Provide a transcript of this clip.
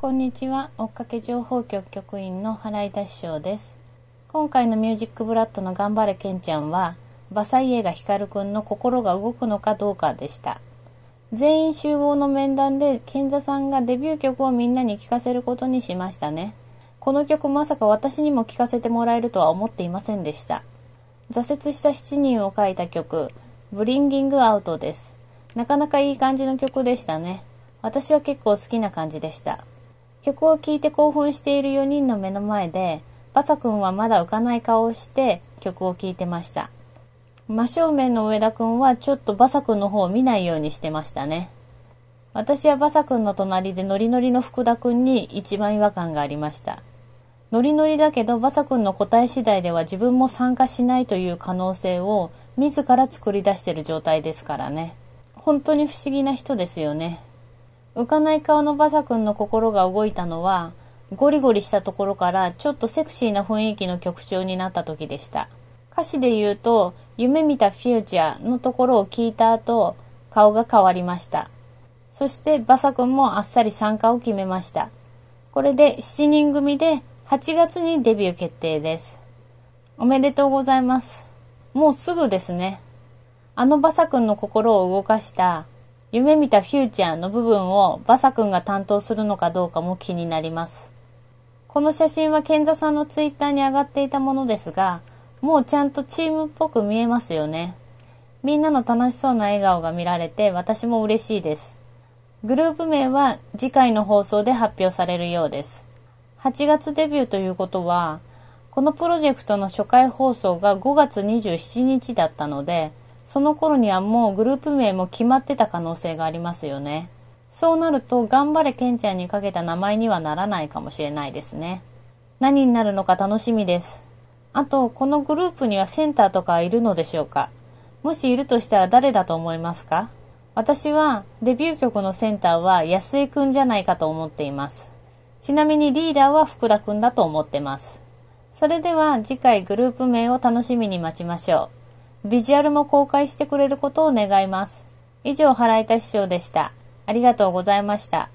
こんにちは追っかけ情報局局員の原井田師匠です今回のミュージックブラッドの頑張れけんちゃんはバサイエが光くんの心が動くのかどうかでした全員集合の面談で賢座さんがデビュー曲をみんなに聴かせることにしましたねこの曲まさか私にも聴かせてもらえるとは思っていませんでした挫折した7人を書いた曲「ブリンギングアウト」ですなかなかいい感じの曲でしたね私は結構好きな感じでした曲を聴いて興奮している4人の目の前で、バサ君はまだ浮かない顔をして曲を聴いてました。真正面の上田君はちょっとバサ君の方を見ないようにしてましたね。私はバサ君の隣でノリノリの福田君に一番違和感がありました。ノリノリだけどバサ君の答え次第では自分も参加しないという可能性を自ら作り出してる状態ですからね。本当に不思議な人ですよね。浮かない顔のバサ君の心が動いたのは、ゴリゴリしたところからちょっとセクシーな雰囲気の曲調になった時でした。歌詞で言うと、夢見たフューチャーのところを聞いた後、顔が変わりました。そしてバサ君もあっさり参加を決めました。これで7人組で8月にデビュー決定です。おめでとうございます。もうすぐですね。あのバサ君の心を動かした夢見たフューチャーの部分をバサ君が担当するのかどうかも気になります。この写真は健座さんのツイッターに上がっていたものですが、もうちゃんとチームっぽく見えますよね。みんなの楽しそうな笑顔が見られて私も嬉しいです。グループ名は次回の放送で発表されるようです。8月デビューということは、このプロジェクトの初回放送が5月27日だったので、その頃にはもうグループ名も決まってた可能性がありますよね。そうなると、頑張れケンちゃんにかけた名前にはならないかもしれないですね。何になるのか楽しみです。あと、このグループにはセンターとかいるのでしょうかもしいるとしたら誰だと思いますか私はデビュー曲のセンターは安江くんじゃないかと思っています。ちなみにリーダーは福田くんだと思ってます。それでは次回グループ名を楽しみに待ちましょう。ビジュアルも公開してくれることを願います。以上、原井師匠でした。ありがとうございました。